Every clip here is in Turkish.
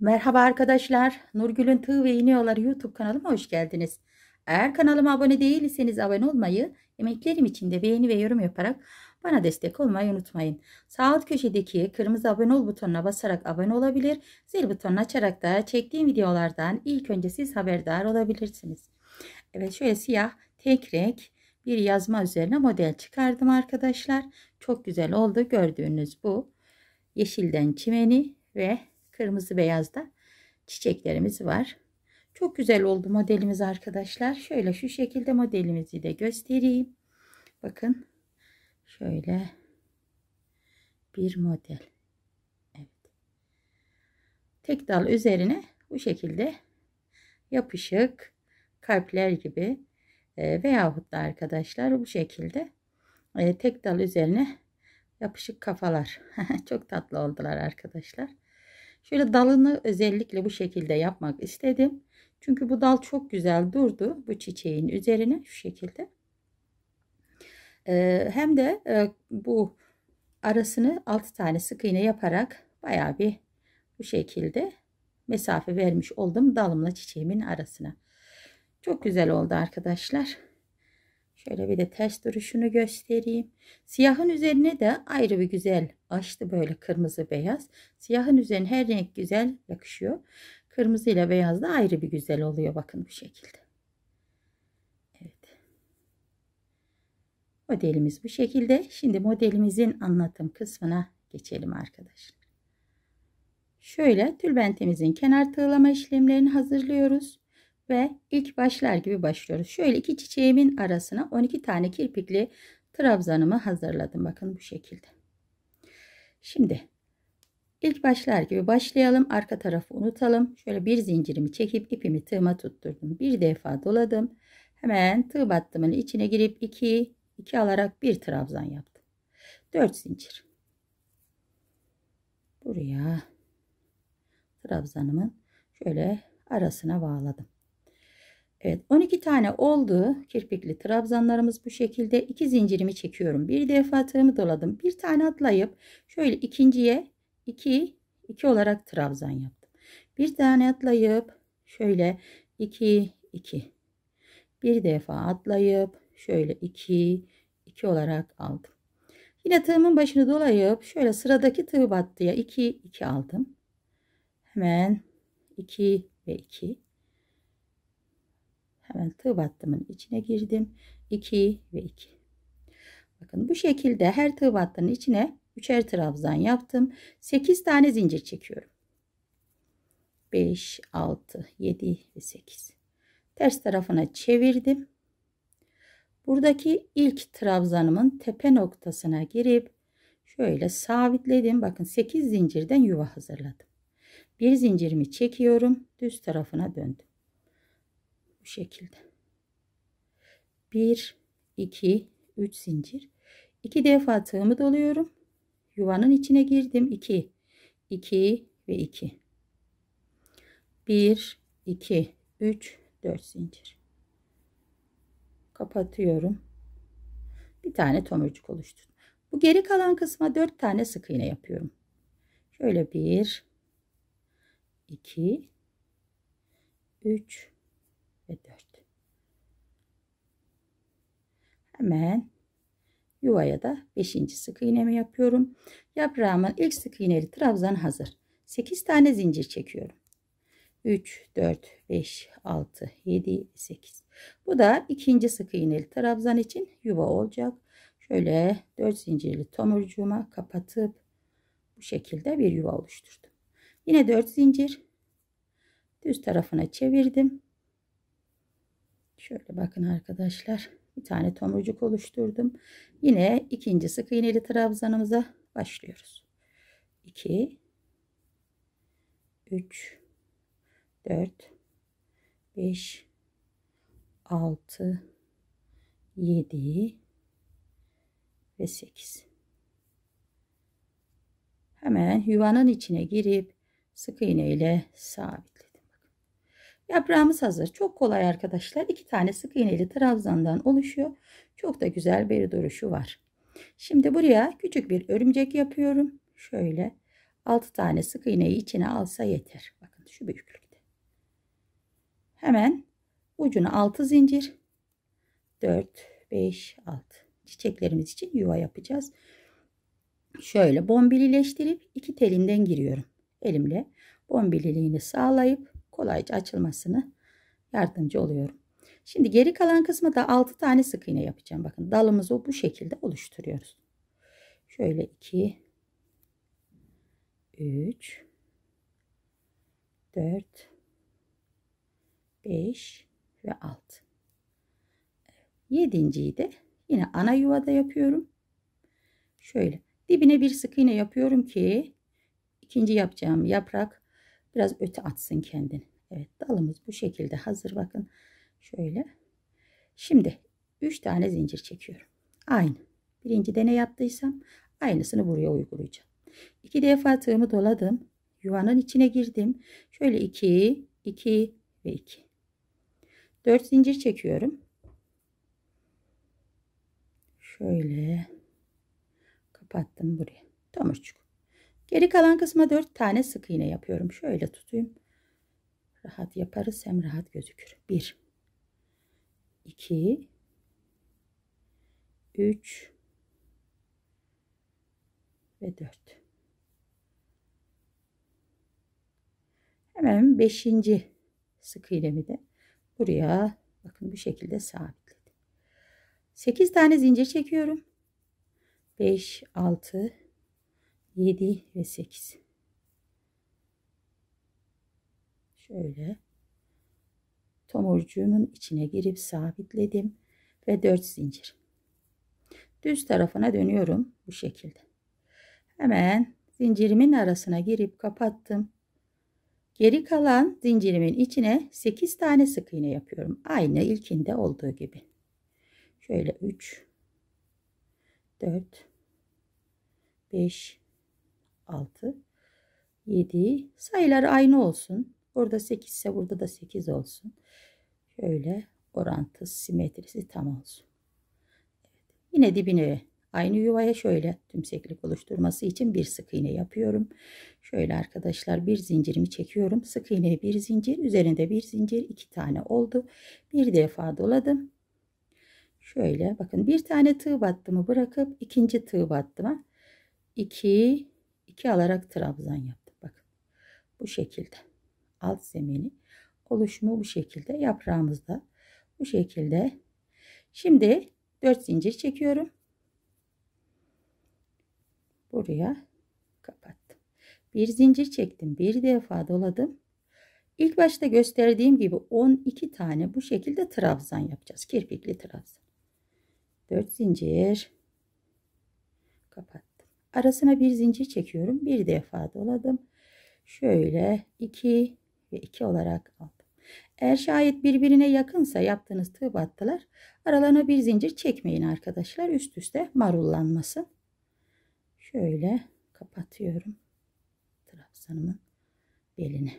Merhaba arkadaşlar. Nurgül'ün Tığ ve İniyorlar YouTube kanalıma hoş geldiniz. Eğer kanalıma abone değilseniz abone olmayı, emeklerim için de beğeni ve yorum yaparak bana destek olmayı unutmayın. Sağ alt köşedeki kırmızı abone ol butonuna basarak abone olabilir, zil butonunu açarak da çektiğim videolardan ilk önce siz haberdar olabilirsiniz. Evet şöyle siyah tek renk bir yazma üzerine model çıkardım arkadaşlar. Çok güzel oldu gördüğünüz bu. Yeşilden çimeni ve Kırmızı beyazda çiçeklerimiz var. Çok güzel oldu modelimiz arkadaşlar. Şöyle şu şekilde modelimizi de göstereyim. Bakın şöyle bir model. Evet. Tek dal üzerine bu şekilde yapışık kalpler gibi e, veyahut da arkadaşlar bu şekilde e, tek dal üzerine yapışık kafalar. Çok tatlı oldular arkadaşlar. Şöyle dalını özellikle bu şekilde yapmak istedim. Çünkü bu dal çok güzel durdu bu çiçeğin üzerine şu şekilde. Ee, hem de e, bu arasını 6 tane sık iğne yaparak bayağı bir bu şekilde mesafe vermiş oldum dalımla çiçeğimin arasına. Çok güzel oldu arkadaşlar. Şöyle bir de ters duruşunu göstereyim. Siyahın üzerine de ayrı bir güzel açtı böyle kırmızı beyaz. Siyahın üzerine her renk güzel yakışıyor. Kırmızı ile beyaz da ayrı bir güzel oluyor bakın bu şekilde. Evet. Modelimiz bu şekilde. Şimdi modelimizin anlatım kısmına geçelim arkadaşlar. Şöyle tülbentimizin kenar tığlama işlemlerini hazırlıyoruz ve ilk başlar gibi başlıyoruz. Şöyle iki çiçeğimin arasına 12 tane kirpikli trabzanımı hazırladım. Bakın bu şekilde. Şimdi ilk başlar gibi başlayalım. Arka tarafı unutalım. Şöyle bir zincirimi çekip ipimi tığıma tutturdum. Bir defa doladım. Hemen tığ battımın içine girip 2 2 alarak bir trabzan yaptım. 4 zincir. Buraya trabzanımın şöyle arasına bağladım. Evet 12 tane oldu. Kirpikli trabzanlarımız bu şekilde. 2 zincirimi çekiyorum. Bir defa tığımı doladım. Bir tane atlayıp şöyle ikinciye 2 2 olarak trabzan yaptım. Bir tane atlayıp şöyle 2 2. Bir defa atlayıp şöyle 2 2 olarak aldım. Yine tığımın başını dolayıp şöyle sıradaki tığı battıya 2 2 aldım. Hemen 2 ve 2 ben tığ battımın içine girdim. 2 ve 2. Bakın bu şekilde her tığ battının içine üçer trabzan yaptım. 8 tane zincir çekiyorum. 5, 6, 7 ve 8. Ters tarafına çevirdim. Buradaki ilk trabzanımın tepe noktasına girip şöyle sabitledim. Bakın 8 zincirden yuva hazırladım. Bir zincirimi çekiyorum. Düz tarafına döndüm bu şekilde. 1 2 3 zincir. 2 defa tığımı doluyorum. Yuvanın içine girdim. 2 2 ve 2. 1 2 3 4 zincir. Kapatıyorum. Bir tane tomurcuk oluştu. Bu geri kalan kısma 4 tane sık iğne yapıyorum. Şöyle 1 2 3 ve Hemen yuvaya da 5. sık iğnemi yapıyorum. Yaprağımın ilk sık iğneli trabzan hazır. 8 tane zincir çekiyorum. 3, 4, 5, 6, 7, 8. Bu da ikinci sık iğneli trabzan için yuva olacak. Şöyle 4 zincirli tomurcuğuma kapatıp bu şekilde bir yuva oluşturdum. Yine 4 zincir düz tarafına çevirdim. Şöyle bakın arkadaşlar. Bir tane tomurcuk oluşturdum. Yine ikinci sık iğneli trabzanımıza başlıyoruz. 2 3 4 5 6 7 ve 8 hemen yuvanın içine girip sık iğne ile sabit Yaprağımız hazır. Çok kolay arkadaşlar. İki tane sık iğneli trabzandan oluşuyor. Çok da güzel bir duruşu var. Şimdi buraya küçük bir örümcek yapıyorum. Şöyle 6 tane sık iğneyi içine alsa yeter. Bakın şu büyüklükte. Hemen ucuna 6 zincir. 4, 5, 6. Çiçeklerimiz için yuva yapacağız. Şöyle bombilileştirip iki telinden giriyorum. Elimle bombililiğini sağlayıp kolayca açılmasını yardımcı oluyorum. Şimdi geri kalan kısmı da 6 tane sık iğne yapacağım. Bakın dalımızı bu şekilde oluşturuyoruz. Şöyle 2 3 4 5 ve 6. Yedinciyi de yine ana yuvada yapıyorum. Şöyle dibine bir sık iğne yapıyorum ki ikinci yapacağım yaprak Biraz öte atsın kendini. Evet dalımız bu şekilde hazır bakın. Şöyle. Şimdi 3 tane zincir çekiyorum. Aynı. Birinci ne yaptıysam aynısını buraya uygulayacağım. 2 defa tığımı doladım. Yuvanın içine girdim. Şöyle 2, 2 ve 2. 4 zincir çekiyorum. Şöyle kapattım buraya. Tomurcuk. Geri kalan kısma 4 tane sık iğne yapıyorum. Şöyle tutayım. Rahat yaparız hem rahat gözükür. 1 2 3 ve 4. Hemen 5. sık iğnemi de buraya bakın bu şekilde sabitledim. 8 tane zincir çekiyorum. 5 6 7 ve 8 şöyle tomurcuğumun içine girip sabitledim ve 4 zincir düz tarafına dönüyorum bu şekilde hemen zincirimin arasına girip kapattım geri kalan zincirimin içine 8 tane sık iğne yapıyorum aynı ilkinde olduğu gibi şöyle 3 4 5 6, 7. Sayılar aynı olsun. Burada 8 ise burada da 8 olsun. Şöyle orantı, simetrisi tam olsun. Evet. Yine dibine aynı yuvaya şöyle tümseklik oluşturması için bir sık iğne yapıyorum. Şöyle arkadaşlar bir zincirimi çekiyorum. Sık iğne bir zincir, üzerinde bir zincir, iki tane oldu. Bir defa doladım. Şöyle bakın bir tane tığ battımı bırakıp ikinci tığ battıma 2 2 alarak trabzan yaptım. Bakın bu şekilde alt zemini oluşumu bu şekilde yaprağımızda bu şekilde. Şimdi 4 zincir çekiyorum. Buraya kapattım. Bir zincir çektim. Bir defa doladım. İlk başta gösterdiğim gibi 12 tane bu şekilde trabzan yapacağız. Kirpikli trabzan. 4 zincir kapat arasına bir zincir çekiyorum. Bir defa doladım. Şöyle 2 ve 2 olarak aldım. Eğer şayet birbirine yakınsa yaptığınız tığ battılar. Aralarına bir zincir çekmeyin arkadaşlar. Üst üste marullanmasın. Şöyle kapatıyorum. Trabzanımın beline.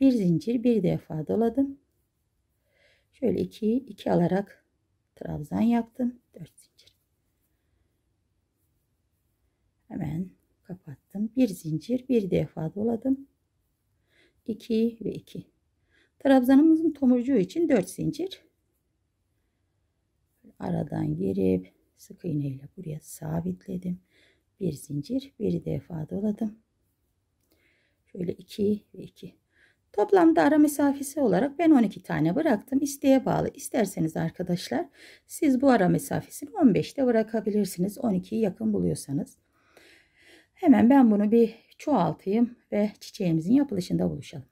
Bir zincir bir defa doladım. Şöyle 2'yi 2 alarak trabzan yaptım. 4 zincir. Hemen kapattım. Bir zincir bir defa doladım. 2 ve 2. Trabzanımızın tomurcuğu için 4 zincir. Aradan girip sık iğne ile buraya sabitledim. Bir zincir bir defa doladım. Şöyle 2 ve 2. Toplamda ara mesafesi olarak ben 12 tane bıraktım. İsteğe bağlı. İsterseniz arkadaşlar siz bu ara mesafesini 15'te bırakabilirsiniz. 12'yi yakın buluyorsanız. Hemen ben bunu bir çoğaltayım ve çiçeğimizin yapılışında buluşalım.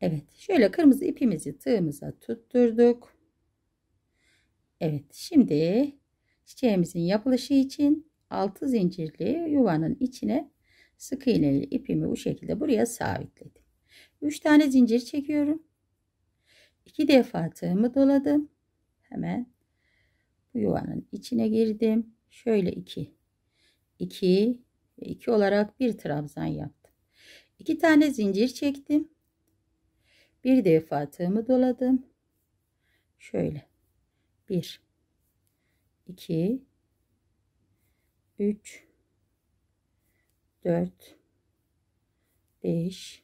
Evet şöyle kırmızı ipimizi tığımıza tutturduk. Evet şimdi çiçeğimizin yapılışı için 6 zincirli yuvanın içine sık iğneli ipimi bu şekilde buraya sabitledim. 3 tane zincir çekiyorum. 2 defa tığımı doladım. Hemen bu yuvanın içine girdim. Şöyle 2 2 2 olarak bir trabzan yaptım. 2 tane zincir çektim. Bir defa tığımı doladım. Şöyle. 1 2 3 4 5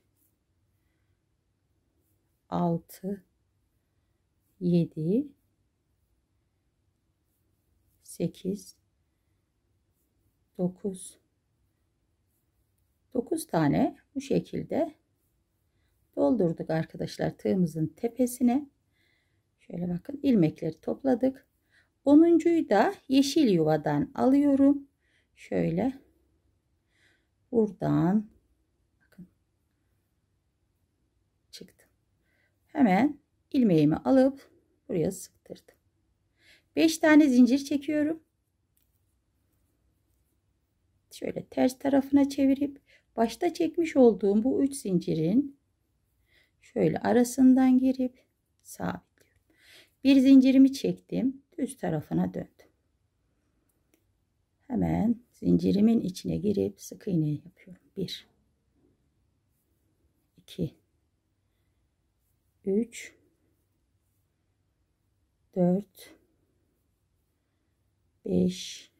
6 7 8 9 9 tane bu şekilde doldurduk arkadaşlar tığımızın tepesine. Şöyle bakın ilmekleri topladık. 10.yu da yeşil yuvadan alıyorum. Şöyle buradan bakın çıktım. Hemen ilmeğimi alıp buraya sıktırdım. 5 tane zincir çekiyorum şöyle ters tarafına çevirip başta çekmiş olduğum bu üç zincirin şöyle arasından girip sabitliyorum. Bir zincirimi çektim. Düz tarafına döndüm. Hemen zincirimin içine girip sık iğne yapıyorum. 1 2 3 4 5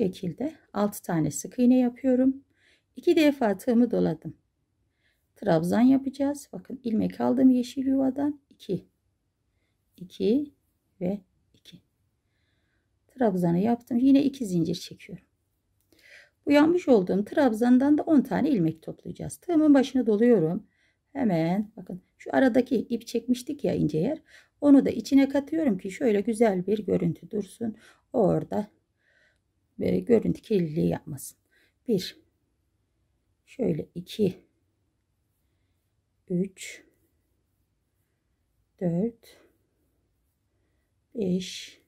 şekilde 6 tane sık iğne yapıyorum. 2 defa tığımı doladım. Trabzan yapacağız. Bakın ilmek aldım yeşil yuvadan 2 2 ve 2. Trabzanı yaptım. Yine 2 zincir çekiyorum. Bu yapmış olduğum trabzandan da 10 tane ilmek toplayacağız. Tığımın başına doluyorum. Hemen bakın şu aradaki ip çekmiştik ya ince yer. Onu da içine katıyorum ki şöyle güzel bir görüntü dursun. Orada böyle görüntü kirliliği yapmasın. Bir, şöyle iki, üç, dört, beş,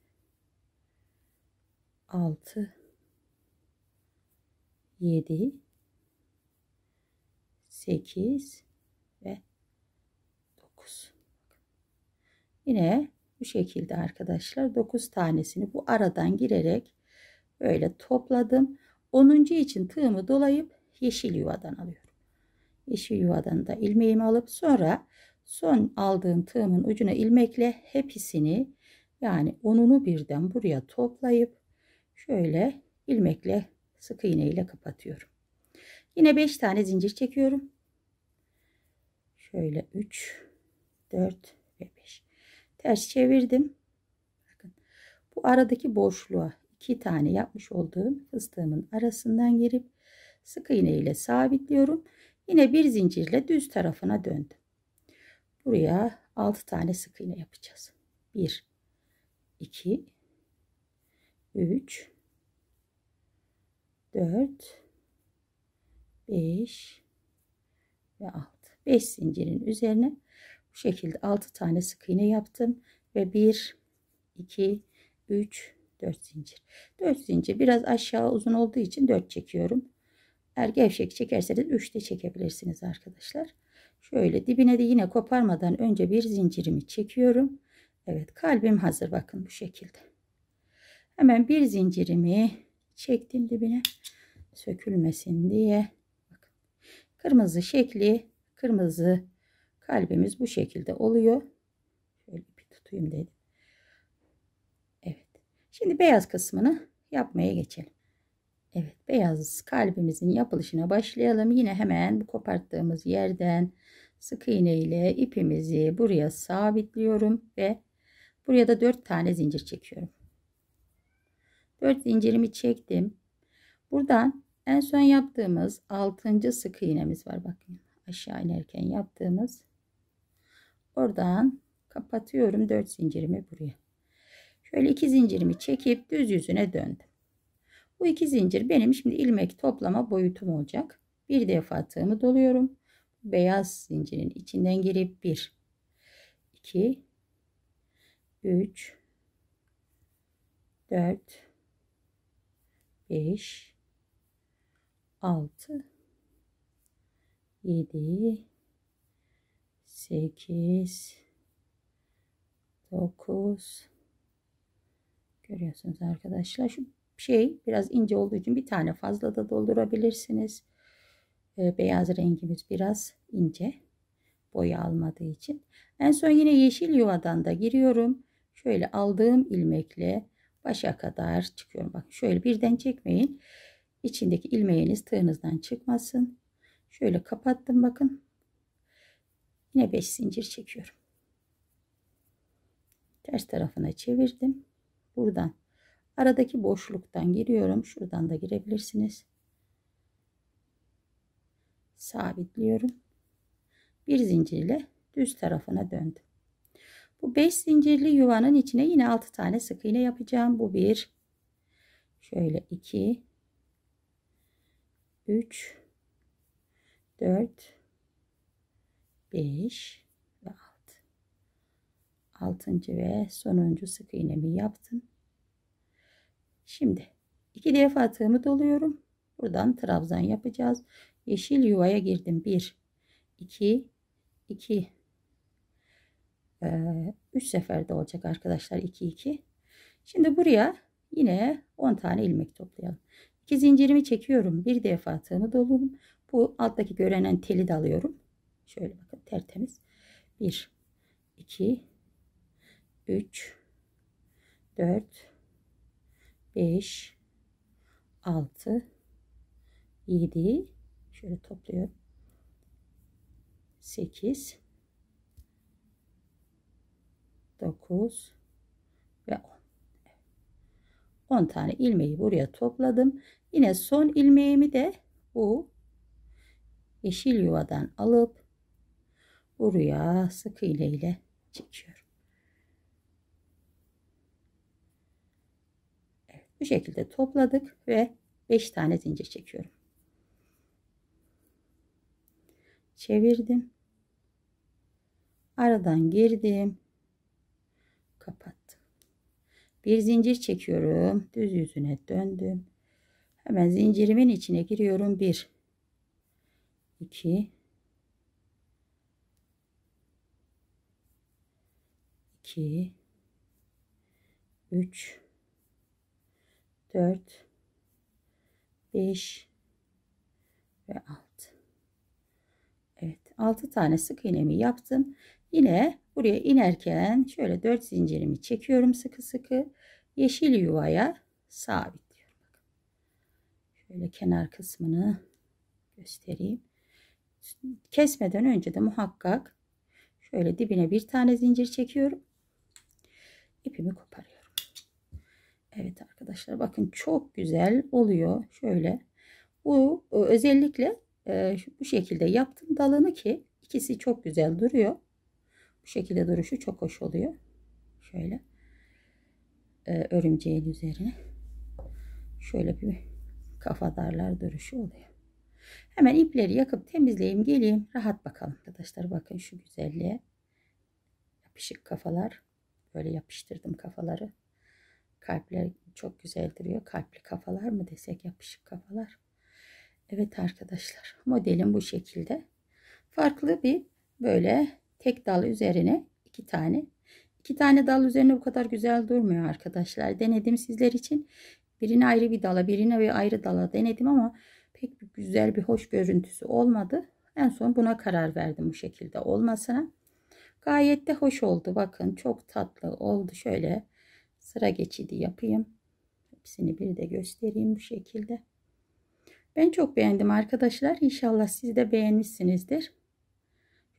altı, yedi, sekiz ve dokuz. Yine bu şekilde arkadaşlar 9 tanesini bu aradan girerek Öyle topladım. 10. için tığımı dolayıp yeşil yuvadan alıyorum. Yeşil yuvadan da ilmeğimi alıp sonra son aldığım tığımın ucuna ilmekle hepsini yani onunu birden buraya toplayıp şöyle ilmekle sık iğne ile kapatıyorum. Yine 5 tane zincir çekiyorum. Şöyle 3 4 ve 5. Ters çevirdim. Bakın bu aradaki boşluğa iki tane yapmış olduğum fıstığımın arasından girip sık iğne ile sabitliyorum. Yine bir zincirle düz tarafına döndüm. Buraya 6 tane sık iğne yapacağız. 1 2 3 4 5 ve 6. 5 zincirin üzerine bu şekilde 6 tane sık iğne yaptım ve 1 2 3 4 zincir. 4 zincir biraz aşağı uzun olduğu için 4 çekiyorum. Eğer gevşek çekerseniz 3 de çekebilirsiniz arkadaşlar. Şöyle dibine de yine koparmadan önce bir zincirimi çekiyorum. Evet kalbim hazır bakın bu şekilde. Hemen bir zincirimi çektim dibine sökülmesin diye. Bakın. Kırmızı şekli kırmızı kalbimiz bu şekilde oluyor. Şöyle bir tutayım dedim. Şimdi beyaz kısmını yapmaya geçelim. Evet beyaz kalbimizin yapılışına başlayalım. Yine hemen bu koparttığımız yerden sık iğne ile ipimizi buraya sabitliyorum ve buraya da 4 tane zincir çekiyorum. 4 zincirimi çektim. Buradan en son yaptığımız 6. sık iğnemiz var. Bakın aşağı inerken yaptığımız. Oradan kapatıyorum 4 zincirimi buraya. Şöyle iki zincirimi çekip düz yüzüne döndüm. Bu iki zincir benim şimdi ilmek toplama boyutum olacak. Bir defa tığımı doluyorum. Beyaz zincirin içinden girip 1 2 3 4 5 6 7 8 9 Görüyorsunuz arkadaşlar. Şu şey biraz ince olduğu için bir tane fazla da doldurabilirsiniz. E, beyaz rengimiz biraz ince. Boya almadığı için. En son yine yeşil yuvadan da giriyorum. Şöyle aldığım ilmekle başa kadar çıkıyorum. bak şöyle birden çekmeyin. İçindeki ilmeğiniz tığınızdan çıkmasın. Şöyle kapattım bakın. Yine 5 zincir çekiyorum. Ters tarafına çevirdim buradan aradaki boşluktan giriyorum şuradan da girebilirsiniz sabitliyorum bir zincir ile düz tarafına döndüm bu 5 zincirli yuvanın içine yine 6 tane sık iğne yapacağım bu bir şöyle 2 3 4 5 altıncı ve sonuncu sık iğnemi yaptım. Şimdi iki defa tığımı doluyorum. Buradan trabzan yapacağız. Yeşil yuvaya girdim. 1 2 2 3 seferde olacak arkadaşlar 2 2. Şimdi buraya yine 10 tane ilmek toplayalım. 2 zincirimi çekiyorum. Bir defa tığımı doluyorum. Bu alttaki görenen teli de alıyorum. Şöyle bakın tertemiz. 1 2 3 4 5 6 7 şöyle topluyorum 8 9 ve 10 10 tane ilmeği buraya topladım yine son ilmeğimi de bu yeşil yuvadan alıp buraya sık iğne ile çekiyorum Bu şekilde topladık ve 5 tane zincir çekiyorum. Çevirdim. Aradan girdim. Kapattım. Bir zincir çekiyorum. Düz yüzüne döndüm. Hemen zincirimin içine giriyorum. 1 2 2 3 4 5 ve 6 Evet 6 tane sık iğnemi yaptım yine buraya inerken şöyle 4 zincirimi çekiyorum sıkı sıkı yeşil yuvaya sabitliyorum şöyle kenar kısmını göstereyim kesmeden önce de muhakkak şöyle dibine bir tane zincir çekiyorum ipimi koparıyorum Evet arkadaşlar bakın çok güzel oluyor. Şöyle bu e, özellikle e, bu şekilde yaptım dalını ki ikisi çok güzel duruyor. Bu şekilde duruşu çok hoş oluyor. Şöyle e, örümceğin üzerine şöyle bir kafa darlar duruşu oluyor. Hemen ipleri yakıp temizleyeyim geleyim. Rahat bakalım arkadaşlar. Bakın şu güzelliğe. Yapışık kafalar. Böyle yapıştırdım kafaları. Kalpler çok güzel duruyor. Kalpli kafalar mı desek yapışık kafalar. Evet arkadaşlar modelim bu şekilde. Farklı bir böyle tek dal üzerine iki tane. iki tane dal üzerine bu kadar güzel durmuyor arkadaşlar. Denedim sizler için. birine ayrı bir dala birine bir ayrı dala denedim ama pek bir güzel bir hoş görüntüsü olmadı. En son buna karar verdim bu şekilde olmasına. Gayet de hoş oldu. Bakın çok tatlı oldu şöyle sıra geçidi yapayım. Hepsini bir de göstereyim bu şekilde. Ben çok beğendim arkadaşlar. İnşallah siz de beğenmişsinizdir.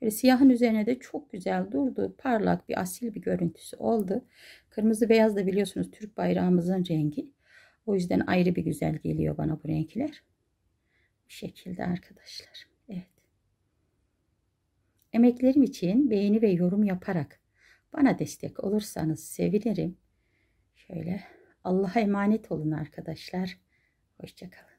Böyle siyahın üzerine de çok güzel durdu. Parlak bir asil bir görüntüsü oldu. Kırmızı beyaz da biliyorsunuz Türk bayrağımızın rengi. O yüzden ayrı bir güzel geliyor bana bu renkler. Bu şekilde arkadaşlar. Evet. Emeklerim için beğeni ve yorum yaparak bana destek olursanız sevinirim. Şöyle Allah'a emanet olun arkadaşlar. Hoşçakalın.